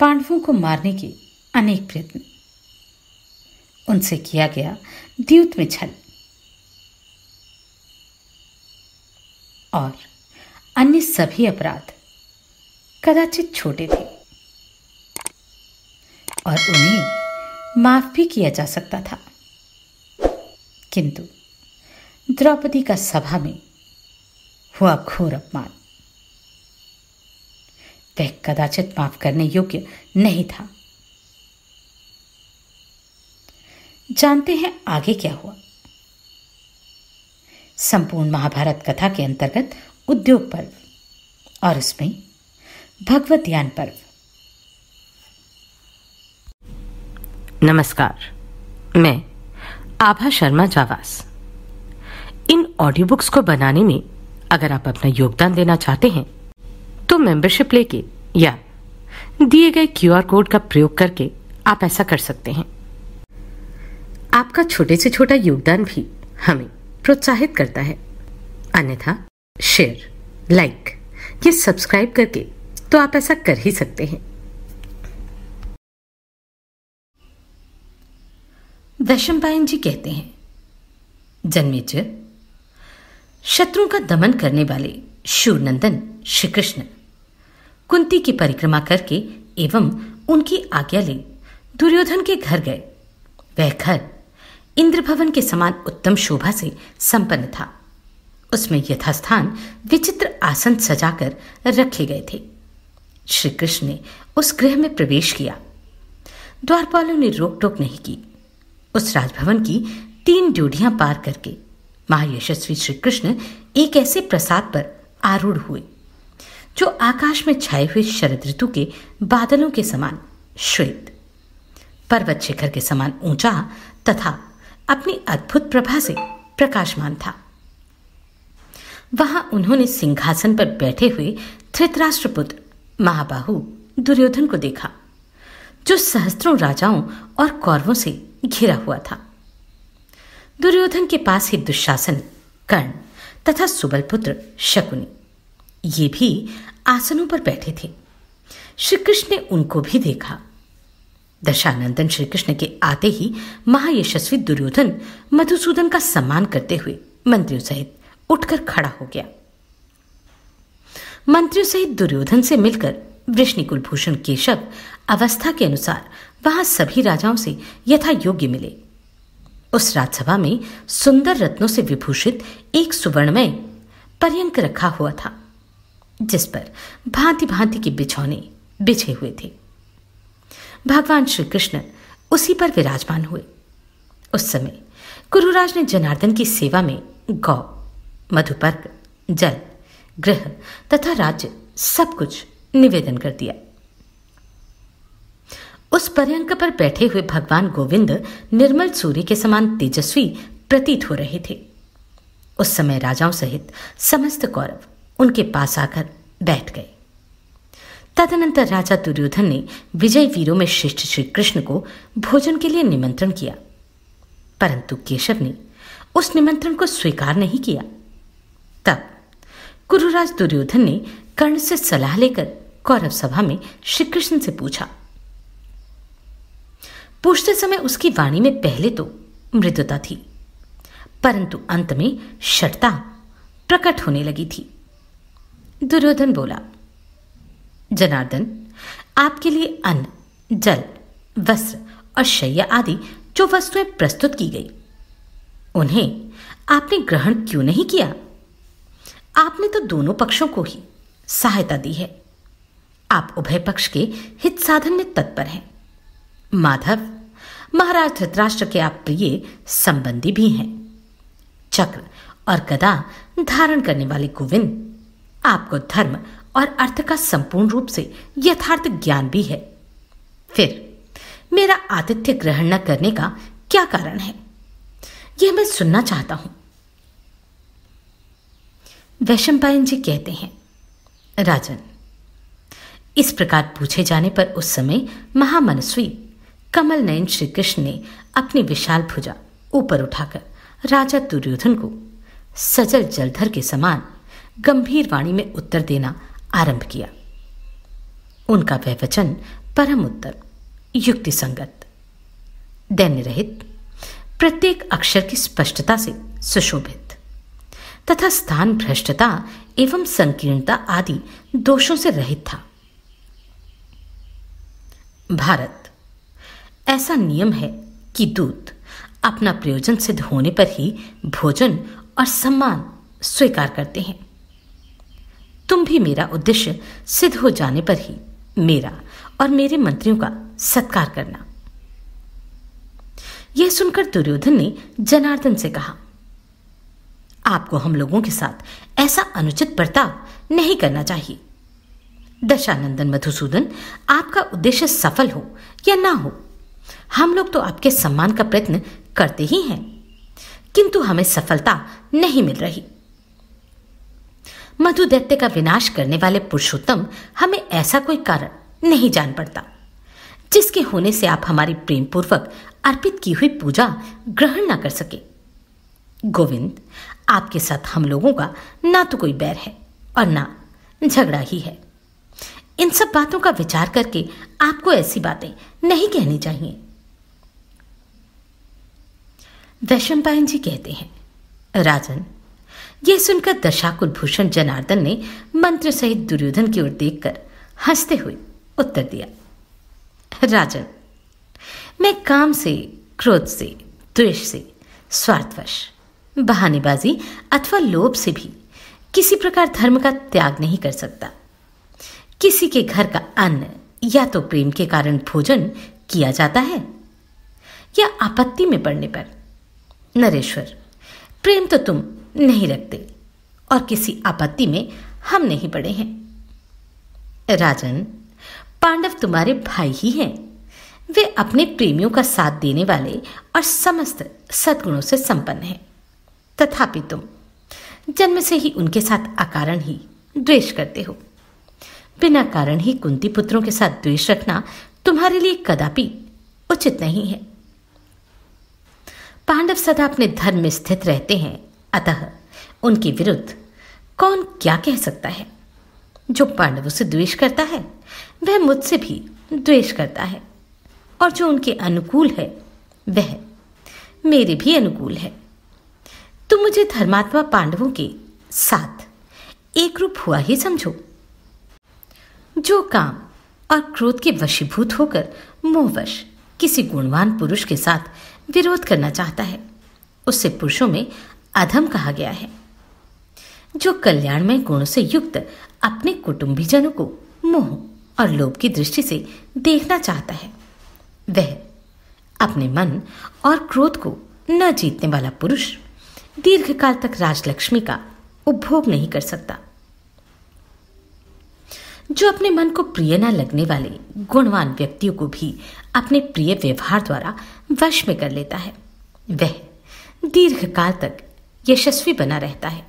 पांडवों को मारने के अनेक प्रयत्न उनसे किया गया द्यूत में छल और अन्य सभी अपराध कदाचित छोटे थे और उन्हें माफ भी किया जा सकता था किंतु द्रौपदी का सभा में हुआ घोर अपमान वह कदाचित माफ करने योग्य नहीं था जानते हैं आगे क्या हुआ संपूर्ण महाभारत कथा के अंतर्गत उद्योग पर्व और इसमें भगवत ज्ञान पर्व नमस्कार मैं आभा शर्मा जावास इन ऑडियो बुक्स को बनाने में अगर आप अपना योगदान देना चाहते हैं तो मेंबरशिप लेके या दिए गए क्यूआर कोड का प्रयोग करके आप ऐसा कर सकते हैं आपका छोटे से छोटा योगदान भी हमें प्रोत्साहित करता है अन्यथा शेयर लाइक या सब्सक्राइब करके तो आप ऐसा कर ही सकते हैं दशम पायन जी कहते हैं जन्मेजय शत्रु का दमन करने वाले शिवनंदन श्री कृष्ण कुंती की परिक्रमा करके एवं उनकी आज्ञा ले दुर्योधन के घर गए वह घर इंद्रभवन के समान उत्तम शोभा से संपन्न था उसमें यथास्थान विचित्र आसन सजाकर रखे गए थे श्री कृष्ण ने उस गृह में प्रवेश किया द्वारपालों ने रोक टोक नहीं की उस राजभवन की तीन ड्यूढ़ियां पार करके महायशस्वी श्री कृष्ण एक ऐसे प्रसाद पर आरूढ़ हुए जो आकाश में छाए हुए शरद ऋतु के बादलों के समान श्वेत पर्वत शिखर के समान ऊंचा तथा अपनी अद्भुत प्रभा से प्रकाशमान था वहां उन्होंने सिंहासन पर बैठे हुए धृतराष्ट्रपुत्र महाबाहु दुर्योधन को देखा जो सहस्त्रों राजाओं और कौरवों से घिरा हुआ था दुर्योधन के पास ही दुशासन कर्ण तथा सुबलपुत्र शकुनी ये भी आसनों पर बैठे थे श्री कृष्ण ने उनको भी देखा दशानंदन श्री कृष्ण के आते ही महायशस्वी दुर्योधन मधुसूदन का सम्मान करते हुए मंत्रियों सहित उठकर खड़ा हो गया मंत्रियों सहित दुर्योधन से मिलकर वृष्णि कुलभूषण केशव अवस्था के अनुसार वहां सभी राजाओं से यथा योग्य मिले उस राजसभा में सुंदर रत्नों से विभूषित एक सुवर्णमय पर्यंक रखा हुआ था जिस पर भांति भांति के बिछौने बिछे हुए थे भगवान श्री कृष्ण उसी पर विराजमान हुए उस समय गुरुराज ने जनार्दन की सेवा में गौ मधुपर्क जल गृह तथा राज्य सब कुछ निवेदन कर दिया उस पर्यंक पर बैठे हुए भगवान गोविंद निर्मल सूर्य के समान तेजस्वी प्रतीत हो रहे थे उस समय राजाओं सहित समस्त कौरव उनके पास आकर बैठ गए तदनंतर राजा दुर्योधन ने विजय वीरों में श्रेष्ठ श्री कृष्ण को भोजन के लिए निमंत्रण किया परंतु केशव ने उस निमंत्रण को स्वीकार नहीं किया तब गुरुराज दुर्योधन ने कर्ण से सलाह लेकर कौरव सभा में श्री कृष्ण से पूछा पूछते समय उसकी वाणी में पहले तो मृदुता थी परंतु अंत में शटता प्रकट होने लगी थी दुर्योधन बोला जनार्दन आपके लिए अन्न जल वस्त्र और शैया आदि जो वस्तुएं प्रस्तुत की गई उन्हें आपने ग्रहण क्यों नहीं किया आपने तो दोनों पक्षों को ही सहायता दी है आप उभय पक्ष के हित साधन में तत्पर हैं माधव महाराज धृतराष्ट्र के आप प्रिय संबंधी भी हैं चक्र और गदा धारण करने वाले गोविंद आपको धर्म और अर्थ का संपूर्ण रूप से यथार्थ ज्ञान भी है फिर मेरा आतिथ्य ग्रहण न करने का क्या कारण है यह मैं सुनना चाहता हूं वैशंपायन जी कहते हैं राजन इस प्रकार पूछे जाने पर उस समय महामनस्वी कमल नयन श्री कृष्ण ने अपनी विशाल भुजा ऊपर उठाकर राजा दुर्योधन को सजल जलधर के समान गंभीर वाणी में उत्तर देना आरंभ किया उनका वह वचन परम उत्तर युक्ति संगत दैन्य रहित प्रत्येक अक्षर की स्पष्टता से सुशोभित तथा स्थान भ्रष्टता एवं संकीर्णता आदि दोषों से रहित था भारत ऐसा नियम है कि दूत अपना प्रयोजन सिद्ध होने पर ही भोजन और सम्मान स्वीकार करते हैं तुम भी मेरा उद्देश्य सिद्ध हो जाने पर ही मेरा और मेरे मंत्रियों का सत्कार करना यह सुनकर दुर्योधन ने जनार्दन से कहा आपको हम लोगों के साथ ऐसा अनुचित बर्ताव नहीं करना चाहिए दशानंदन मधुसूदन आपका उद्देश्य सफल हो या ना हो हम लोग तो आपके सम्मान का प्रयत्न करते ही हैं किंतु हमें सफलता नहीं मिल रही मधु दैत्य का विनाश करने वाले पुरुषोत्तम हमें ऐसा कोई कारण नहीं जान पड़ता जिसके होने से आप हमारी प्रेम पूर्वक अर्पित की हुई पूजा ग्रहण ना कर सके गोविंद आपके साथ हम लोगों का ना तो कोई बैर है और ना झगड़ा ही है इन सब बातों का विचार करके आपको ऐसी बातें नहीं कहनी चाहिए वैशंपायन जी कहते हैं राजन यह सुनकर दशा कुलभूषण जनार्दन ने मंत्र सहित दुर्योधन की ओर देखकर हंसते हुए उत्तर दिया राजन मैं काम से क्रोध से द्वेष से स्वार्थवश बहानेबाजी अथवा लोभ से भी किसी प्रकार धर्म का त्याग नहीं कर सकता किसी के घर का अन्न या तो प्रेम के कारण भोजन किया जाता है या आपत्ति में पड़ने पर नरेश्वर प्रेम तो तुम नहीं रखते और किसी आपत्ति में हम नहीं पड़े हैं राजन पांडव तुम्हारे भाई ही हैं वे अपने प्रेमियों का साथ देने वाले और समस्त सद्गुणों से संपन्न हैं तथापि तुम जन्म से ही उनके साथ अकारण ही द्वेष करते हो बिना कारण ही कुंती पुत्रों के साथ द्वेष रखना तुम्हारे लिए कदापि उचित नहीं है पांडव सदा अपने धर्म में स्थित रहते हैं अतः उनके विरुद्ध कौन क्या कह सकता है जो पांडवों से द्वेष करता है वह मुझसे भी द्वेष करता है और जो उनके अनुकूल है वह मेरे भी अनुकूल है तुम तो मुझे धर्मात्मा पांडवों के साथ एक रूप हुआ ही समझो जो काम और क्रोध के वशीभूत होकर मोहवश किसी गुणवान पुरुष के साथ विरोध करना चाहता है उससे पुरुषों में अधम कहा गया है जो कल्याणमय गुणों से युक्त अपने कुटुंबीजनों को मोह और लोभ की दृष्टि से देखना चाहता है वह अपने मन और क्रोध को न जीतने वाला पुरुष दीर्घकाल तक राजलक्ष्मी का उपभोग नहीं कर सकता जो अपने मन को प्रिय न लगने वाले गुणवान व्यक्तियों को भी अपने प्रिय व्यवहार द्वारा वश में कर लेता है वह दीर्घकाल तक यशस्वी बना रहता है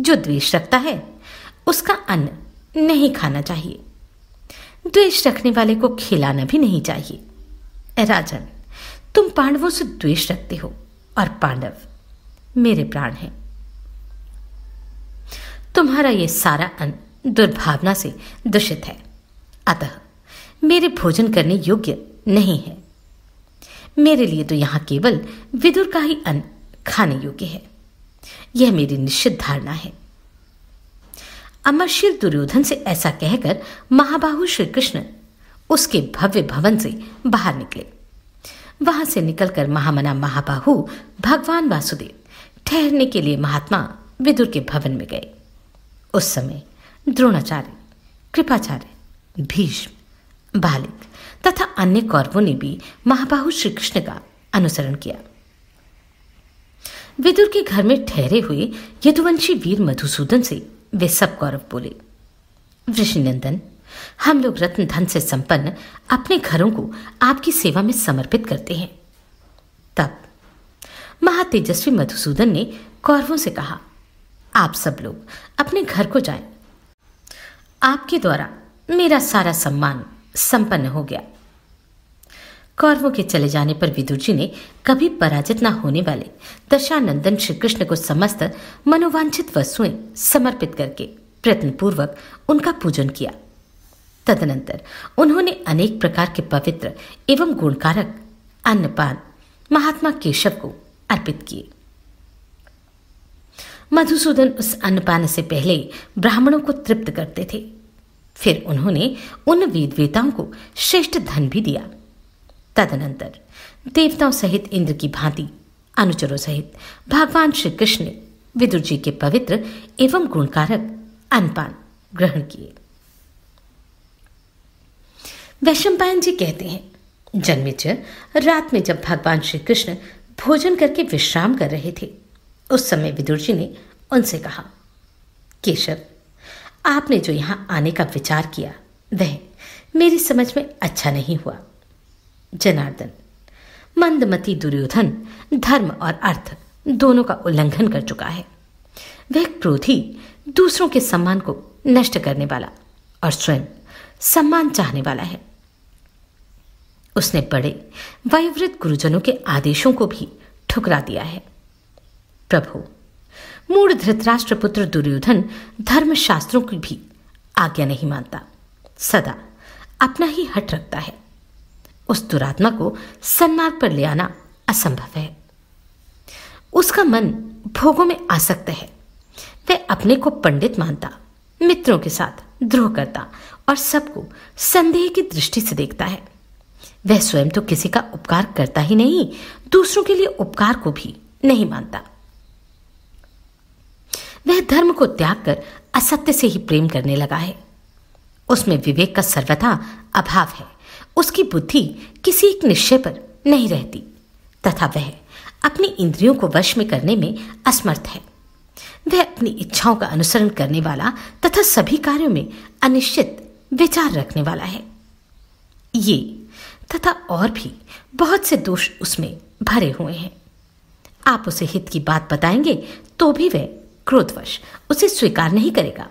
जो द्वेष रखता है उसका अन्न नहीं खाना चाहिए द्वेष रखने वाले को खिलाना भी नहीं चाहिए राजन तुम पांडवों से द्वेष रखते हो और पांडव मेरे प्राण हैं तुम्हारा यह सारा अन्न दुर्भावना से दूषित है अतः मेरे भोजन करने योग्य नहीं है मेरे लिए तो यहां केवल विदुर का ही अन्न खाने योग्य है यह मेरी निश्चित धारणा है अमरशील दुर्योधन से ऐसा कहकर महाबाहु श्री कृष्ण उसके भव्य भवन से बाहर निकले वहां से निकलकर महामना महाबाहु भगवान वासुदेव ठहरने के लिए महात्मा विदुर के भवन में गए उस समय द्रोणाचार्य कृपाचार्य भीष्म बालिक तथा अन्य कौरवों ने भी महाबाहु श्री कृष्ण का अनुसरण किया विदुर के घर में ठहरे हुए यदुवंशी वीर मधुसूदन से वे सब गौरव बोले वृषनंदन हम लोग रत्न धन से संपन्न अपने घरों को आपकी सेवा में समर्पित करते हैं तब महातेजस्वी मधुसूदन ने कौरवों से कहा आप सब लोग अपने घर को जाएं। आपके द्वारा मेरा सारा सम्मान संपन्न हो गया कौरवों के चले जाने पर विदुर जी ने कभी पराजित न होने वाले दशानंदन श्री कृष्ण को समस्त मनोवांछित वस्तुएं समर्पित करके प्रयत्न पूर्वक उनका पूजन किया तदनंतर उन्होंने अनेक प्रकार के पवित्र एवं गुणकारक अन्नपान महात्मा केशव को अर्पित किए मधुसूदन उस अन्नपान से पहले ब्राह्मणों को तृप्त करते थे फिर उन्होंने उन वेद वेताओं को श्रेष्ठ धन भी दिया तदनंतर देवताओं सहित इंद्र की भांति अनुचरों सहित भगवान श्री कृष्ण ने विदुर जी के पवित्र एवं गुणकारक अनपान ग्रहण किए वैशंपायन जी कहते हैं जन्मेजय रात में जब भगवान श्री कृष्ण भोजन करके विश्राम कर रहे थे उस समय विदुर जी ने उनसे कहा केशव आपने जो यहां आने का विचार किया वह मेरी समझ में अच्छा नहीं हुआ जनार्दन मंदमती दुर्योधन धर्म और अर्थ दोनों का उल्लंघन कर चुका है वह क्रोधी दूसरों के सम्मान को नष्ट करने वाला और स्वयं सम्मान चाहने वाला है उसने बड़े वयोवृद्ध गुरुजनों के आदेशों को भी ठुकरा दिया है प्रभु मूढ़ धृतराष्ट्र पुत्र दुर्योधन धर्म शास्त्रों की भी आज्ञा नहीं मानता सदा अपना ही हट रखता है उस दुरात्मा को सन्मार्ग पर ले आना असंभव है उसका मन भोगों में आसक्त है वह अपने को पंडित मानता मित्रों के साथ द्रोह करता और सबको संदेह की दृष्टि से देखता है वह स्वयं तो किसी का उपकार करता ही नहीं दूसरों के लिए उपकार को भी नहीं मानता वह धर्म को त्याग कर असत्य से ही प्रेम करने लगा है उसमें विवेक का सर्वथा अभाव है उसकी बुद्धि किसी एक निश्चय पर नहीं रहती तथा वह अपनी इंद्रियों को वश में करने में असमर्थ है वह अपनी इच्छाओं का अनुसरण करने वाला तथा सभी कार्यों में अनिश्चित विचार रखने वाला है ये तथा और भी बहुत से दोष उसमें भरे हुए हैं आप उसे हित की बात बताएंगे तो भी वह क्रोधवश उसे स्वीकार नहीं करेगा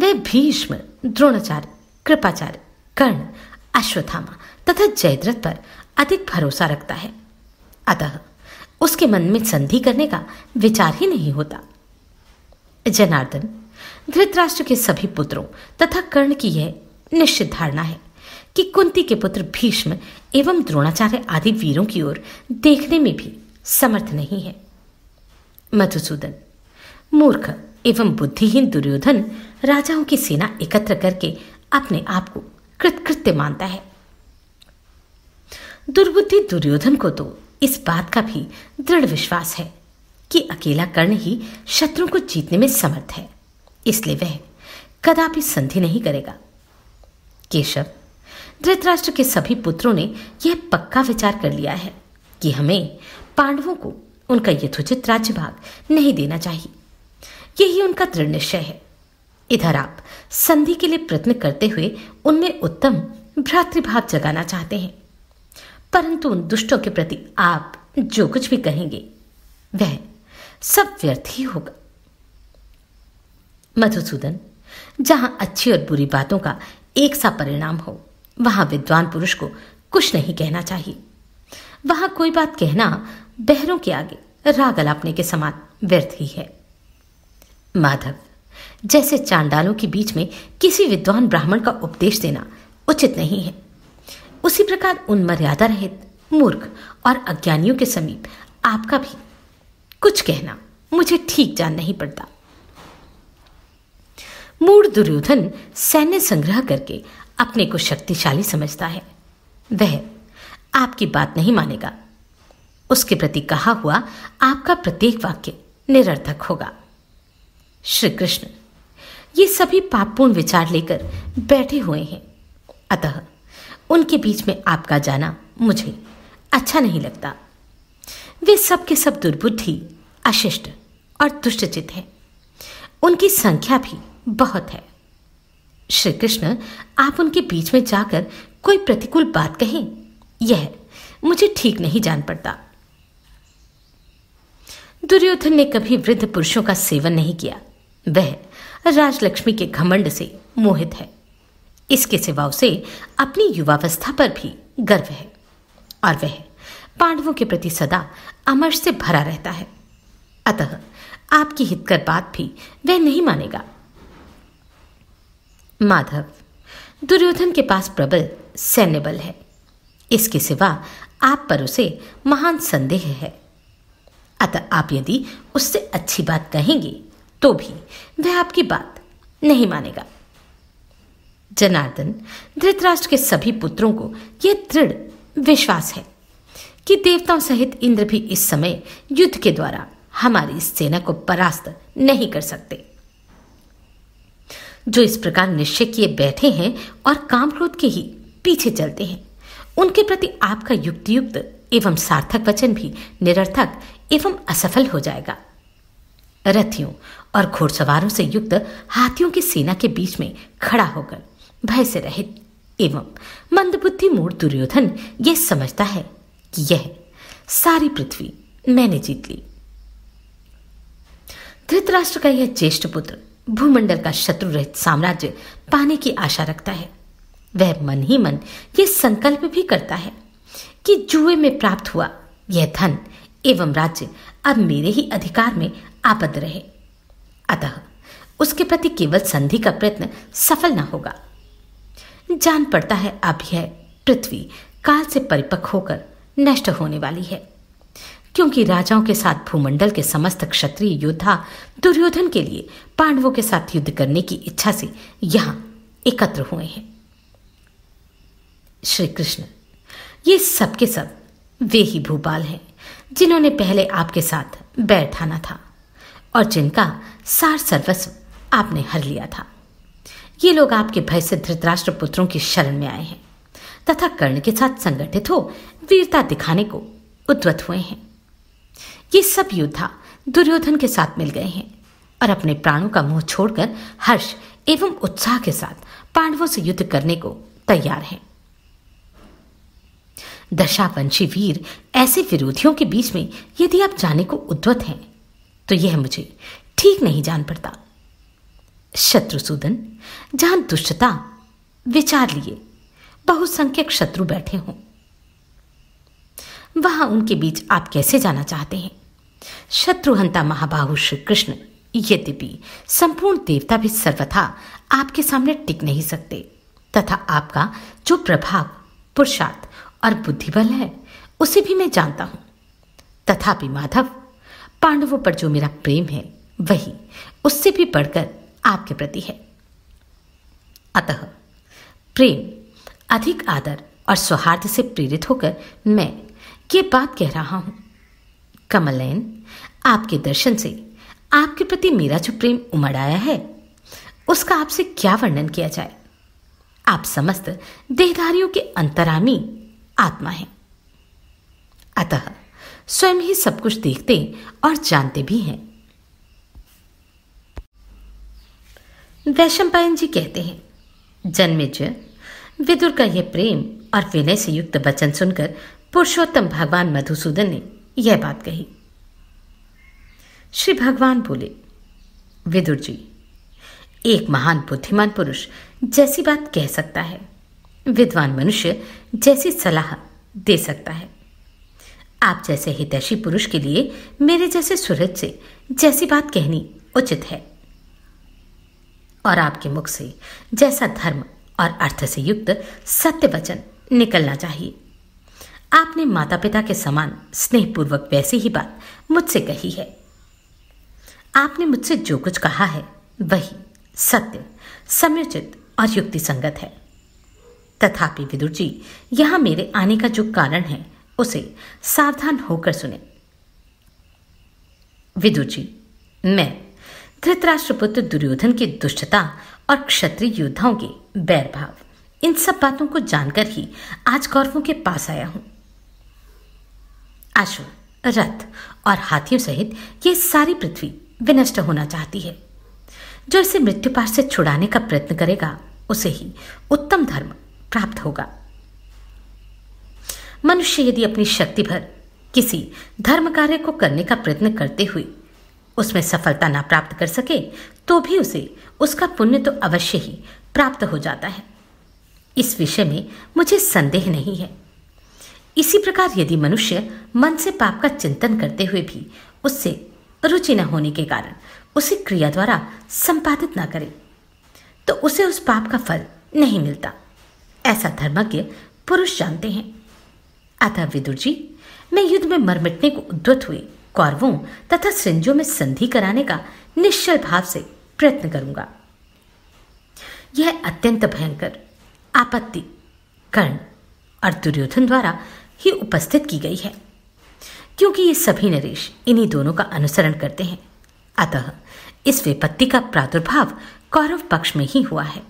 वह भीष्म द्रोणाचार्य कृपाचार्य कर्ण अश्वथामा तथा जयद्रथ पर अधिक भरोसा रखता है अतः उसके मन में संधि करने का विचार ही नहीं होता जनार्दन धृतराष्ट्र के सभी पुत्रों तथा कर्ण की यह निश्चित धारणा है कि कुंती के पुत्र भीष्म एवं द्रोणाचार्य आदि वीरों की ओर देखने में भी समर्थ नहीं है मधुसूदन मूर्ख एवं बुद्धिहीन दुर्योधन राजाओं की सेना एकत्र करके अपने आप को कृतकृत्य मानता है दुर्बुद्धि दुर्योधन को तो इस बात का भी दृढ़ विश्वास है कि अकेला कर्ण ही शत्रु को जीतने में समर्थ है इसलिए वह कदापि संधि नहीं करेगा केशव धृतराष्ट्र के सभी पुत्रों ने यह पक्का विचार कर लिया है कि हमें पांडवों को उनका यथोचित राज्य भाग नहीं देना चाहिए यही उनका दृढ़ निश्चय है इधर आप संधि के लिए प्रयत्न करते हुए उनमें उत्तम भ्रातृभाव जगाना चाहते हैं परंतु उन दुष्टों के प्रति आप जो कुछ भी कहेंगे वह सब व्यर्थ ही होगा मधुसूदन जहां अच्छी और बुरी बातों का एक सा परिणाम हो वहां विद्वान पुरुष को कुछ नहीं कहना चाहिए वहां कोई बात कहना बहरों के आगे राग अलापने के समान व्यर्थ ही है माधव जैसे चांडालों के बीच में किसी विद्वान ब्राह्मण का उपदेश देना उचित नहीं है उसी प्रकार उन मर्यादा रहित मूर्ख और अज्ञानियों के समीप आपका भी कुछ कहना मुझे ठीक जान नहीं पड़ता मूड दुर्योधन सैन्य संग्रह करके अपने को शक्तिशाली समझता है वह आपकी बात नहीं मानेगा उसके प्रति कहा हुआ आपका प्रत्येक वाक्य निरर्थक होगा श्री कृष्ण ये सभी पापपूर्ण विचार लेकर बैठे हुए हैं अतः उनके बीच में आपका जाना मुझे अच्छा नहीं लगता वे सब के सब दुर्बुद्धि अशिष्ट और दुष्टचित हैं उनकी संख्या भी बहुत है श्री कृष्ण आप उनके बीच में जाकर कोई प्रतिकूल बात कहें यह मुझे ठीक नहीं जान पड़ता दुर्योधन ने कभी वृद्ध पुरुषों का सेवन नहीं किया वह राजलक्ष्मी के घमंड से मोहित है इसके सिवा उसे अपनी युवावस्था पर भी गर्व है और वह पांडवों के प्रति सदा अमर्ष से भरा रहता है अतः आपकी हितकर बात भी वह नहीं मानेगा माधव दुर्योधन के पास प्रबल सैन्य बल है इसके सिवा आप पर उसे महान संदेह है अतः आप यदि उससे अच्छी बात कहेंगे तो भी वह आपकी बात नहीं मानेगा जनार्दन धृतराष्ट्र के सभी पुत्रों को यह दृढ़ विश्वास है कि देवताओं सहित इंद्र भी इस समय युद्ध के द्वारा हमारी सेना को परास्त नहीं कर सकते जो इस प्रकार निश्चय किए बैठे हैं और काम क्रोध के ही पीछे चलते हैं उनके प्रति आपका युक्तियुक्त एवं सार्थक वचन भी निरर्थक एवं असफल हो जाएगा रथियों और घोड़सवारों से युक्त हाथियों की सेना के बीच में खड़ा होकर भय से रहित एवं मंदबुद्धि मूड दुर्योधन यह समझता है कि यह सारी पृथ्वी मैंने जीत ली धृतराष्ट्र का यह ज्येष्ठ पुत्र भूमंडल का शत्रु रहित साम्राज्य पाने की आशा रखता है वह मन ही मन यह संकल्प भी करता है कि जुए में प्राप्त हुआ यह धन एवं राज्य अब मेरे ही अधिकार में आपद रहे अतः उसके प्रति केवल संधि का प्रयत्न सफल न होगा जान पड़ता है अब यह पृथ्वी काल से परिपक्व होकर नष्ट होने वाली है क्योंकि राजाओं के साथ भूमंडल के समस्त क्षत्रिय योद्धा दुर्योधन के लिए पांडवों के साथ युद्ध करने की इच्छा से यहां एकत्र हुए हैं श्री कृष्ण ये सबके सब वे ही भूपाल हैं जिन्होंने पहले आपके साथ बैठाना था और जिनका सार सर्वस्व आपने हर लिया था ये लोग आपके भय से धृतराष्ट्र पुत्रों की शरण में आए हैं तथा कर्ण के साथ संगठित हो वीरता दिखाने को उद्वत हुए हैं ये सब योद्धा दुर्योधन के साथ मिल गए हैं और अपने प्राणों का मुंह छोड़कर हर्ष एवं उत्साह के साथ पांडवों से युद्ध करने को तैयार हैं दशावंशी वीर ऐसे विरोधियों के बीच में यदि आप जाने को उद्वत हैं तो यह मुझे ठीक नहीं जान पड़ता शत्रुसूदन जहां दुष्टता विचार लिए बहुसंख्यक शत्रु बैठे हों वहां उनके बीच आप कैसे जाना चाहते हैं शत्रुहंता महाबाहु श्री कृष्ण यद्यपि संपूर्ण देवता भी सर्वथा आपके सामने टिक नहीं सकते तथा आपका जो प्रभाव पुरुषार्थ और बुद्धिबल है उसे भी मैं जानता हूं तथापि माधव पांडवों पर जो मेरा प्रेम है वही उससे भी बढ़कर आपके प्रति है अतः प्रेम अधिक आदर और सौहार्द से प्रेरित होकर मैं ये बात कह रहा हूं कमलैन आपके दर्शन से आपके प्रति मेरा जो प्रेम उमड़ आया है उसका आपसे क्या वर्णन किया जाए आप समस्त देहधारियों के अंतरामी आत्मा हैं अतः स्वयं ही सब कुछ देखते और जानते भी हैं वैशंपायन जी कहते हैं जन्मेजय विदुर का यह प्रेम और विनय से युक्त वचन सुनकर पुरुषोत्तम भगवान मधुसूदन ने यह बात कही श्री भगवान बोले विदुर जी एक महान बुद्धिमान पुरुष जैसी बात कह सकता है विद्वान मनुष्य जैसी सलाह दे सकता है आप जैसे हितैषी पुरुष के लिए मेरे जैसे सूरज से जैसी बात कहनी उचित है और आपके मुख से जैसा धर्म और अर्थ से युक्त सत्य वचन निकलना चाहिए आपने माता पिता के समान स्नेहपूर्वक वैसी ही बात मुझसे कही है आपने मुझसे जो कुछ कहा है वही सत्य समयोचित और युक्ति संगत है तथापि विदुर जी यहां मेरे आने का जो कारण है उसे सावधान होकर सुने विदु जी मैं धृतराष्ट्रपुत्र दुर्योधन की दुष्टता और क्षत्रिय योद्धाओं के बैरभाव इन सब बातों को जानकर ही आज कौरवों के पास आया हूं आशु रथ और हाथियों सहित ये सारी पृथ्वी विनष्ट होना चाहती है जो इसे मृत्युपाश से छुड़ाने का प्रयत्न करेगा उसे ही उत्तम धर्म प्राप्त होगा मनुष्य यदि अपनी शक्ति भर किसी धर्म कार्य को करने का प्रयत्न करते हुए उसमें सफलता ना प्राप्त कर सके तो भी उसे उसका पुण्य तो अवश्य ही प्राप्त हो जाता है इस विषय में मुझे संदेह नहीं है इसी प्रकार यदि मनुष्य मन से पाप का चिंतन करते हुए भी उससे रुचि न होने के कारण उसे क्रिया द्वारा संपादित ना करे तो उसे उस पाप का फल नहीं मिलता ऐसा धर्मज्ञ पुरुष जानते हैं अतः विदुर जी मैं युद्ध में मरमिटने को उद्वत हुए कौरवों तथा सिंजों में संधि कराने का निश्चल भाव से प्रयत्न करूंगा यह अत्यंत भयंकर आपत्ति कर्ण और दुर्योधन द्वारा ही उपस्थित की गई है क्योंकि ये सभी नरेश इन्हीं दोनों का अनुसरण करते हैं अतः इस विपत्ति का प्रादुर्भाव कौरव पक्ष में ही हुआ है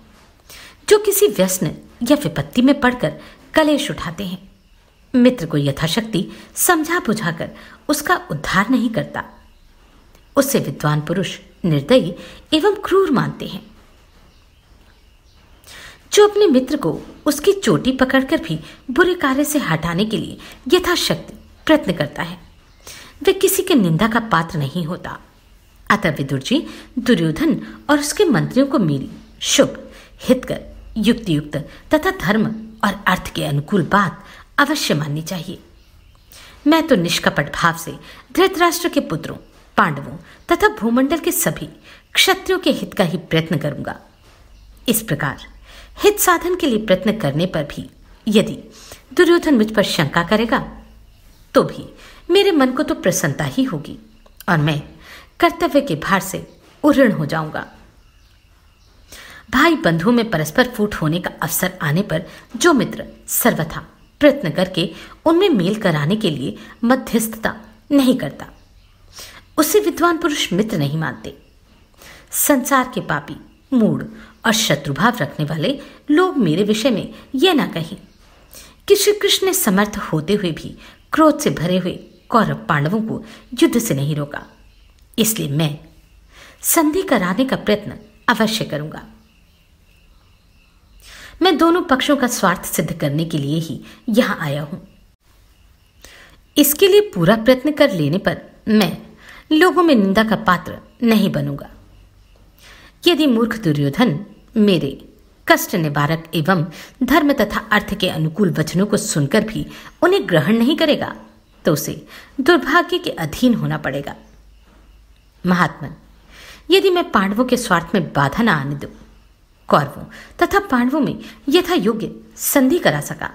जो किसी व्यसन या विपत्ति में पड़कर कलेश उठाते हैं मित्र को यथाशक्ति समझा बुझाकर उसका उद्धार नहीं करता उसे विद्वान पुरुष निर्दयी एवं क्रूर मानते हैं जो अपने मित्र को उसकी चोटी पकड़कर भी बुरे कार्य से हटाने के लिए यथाशक्ति प्रयत्न करता है वह किसी के निंदा का पात्र नहीं होता अतः विदुर जी दुर्योधन और उसके मंत्रियों को मिली शुभ हितकर युक्ति युक्त तथा धर्म और अर्थ के अनुकूल बात अवश्य माननी चाहिए मैं तो निष्कपट भाव से धृतराष्ट्र के पुत्रों पांडवों तथा भूमंडल के सभी क्षत्रियों के हित का ही प्रयत्न करूंगा इस प्रकार हित साधन के लिए प्रयत्न करने पर भी यदि दुर्योधन मुझ पर शंका करेगा तो भी मेरे मन को तो प्रसन्नता ही होगी और मैं कर्तव्य के भार से उऋण हो जाऊंगा भाई बंधुओं में परस्पर फूट होने का अवसर आने पर जो मित्र सर्वथा प्रयत्न करके उनमें मेल कराने के लिए मध्यस्थता नहीं करता उसे विद्वान पुरुष मित्र नहीं मानते संसार के पापी मूड और शत्रुभाव रखने वाले लोग मेरे विषय में यह ना कहें कि श्री कृष्ण ने समर्थ होते हुए भी क्रोध से भरे हुए कौरव पांडवों को युद्ध से नहीं रोका इसलिए मैं संधि कराने का प्रयत्न अवश्य करूंगा मैं दोनों पक्षों का स्वार्थ सिद्ध करने के लिए ही यहां आया हूं इसके लिए पूरा प्रयत्न कर लेने पर मैं लोगों में निंदा का पात्र नहीं बनूंगा यदि मूर्ख दुर्योधन मेरे कष्ट निवारक एवं धर्म तथा अर्थ के अनुकूल वचनों को सुनकर भी उन्हें ग्रहण नहीं करेगा तो उसे दुर्भाग्य के अधीन होना पड़ेगा महात्मन यदि मैं पांडवों के स्वार्थ में बाधा न आने दूं कौरवों तथा पांडवों में यथा योग्य संधि करा सका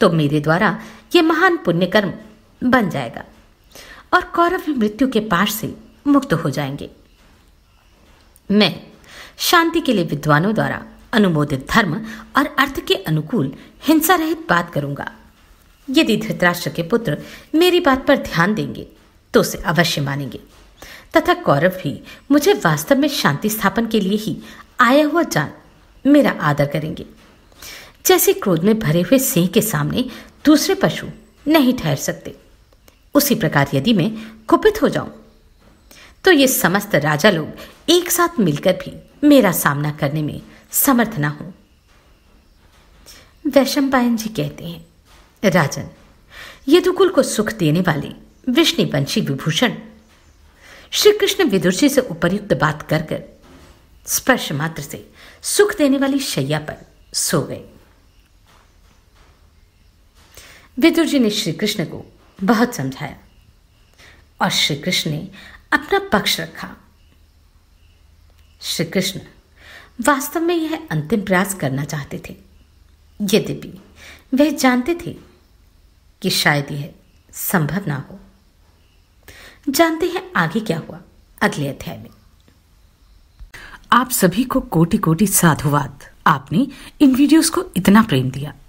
तो मेरे द्वारा ये महान पुण्य कर्म बन जाएगा और कौरव भी मृत्यु के पास से मुक्त हो जाएंगे मैं शांति के लिए विद्वानों द्वारा अनुमोदित धर्म और अर्थ के अनुकूल हिंसा रहित बात करूंगा यदि धृतराष्ट्र के पुत्र मेरी बात पर ध्यान देंगे तो उसे अवश्य मानेंगे तथा कौरव भी मुझे वास्तव में शांति स्थापन के लिए ही आया हुआ जान मेरा आदर करेंगे जैसे क्रोध में भरे हुए सिंह के सामने दूसरे पशु नहीं ठहर सकते उसी प्रकार यदि मैं कुपित हो जाऊं तो ये समस्त राजा लोग एक साथ मिलकर भी मेरा सामना करने में समर्थ ना हो वैशम जी कहते हैं राजन यदुकुल को सुख देने वाले विष्णुवंशी विभूषण श्री कृष्ण जी से उपरयुक्त बात कर कर स्पर्श मात्र से सुख देने वाली शैया पर सो गए विदुर जी ने श्री कृष्ण को बहुत समझाया और श्री कृष्ण ने अपना पक्ष रखा श्री कृष्ण वास्तव में यह अंतिम प्रयास करना चाहते थे यद्यपि वह जानते थे कि शायद यह संभव ना हो जानते हैं आगे क्या हुआ अगले अध्याय में आप सभी को कोटि कोटि साधुवाद आपने इन वीडियोस को इतना प्रेम दिया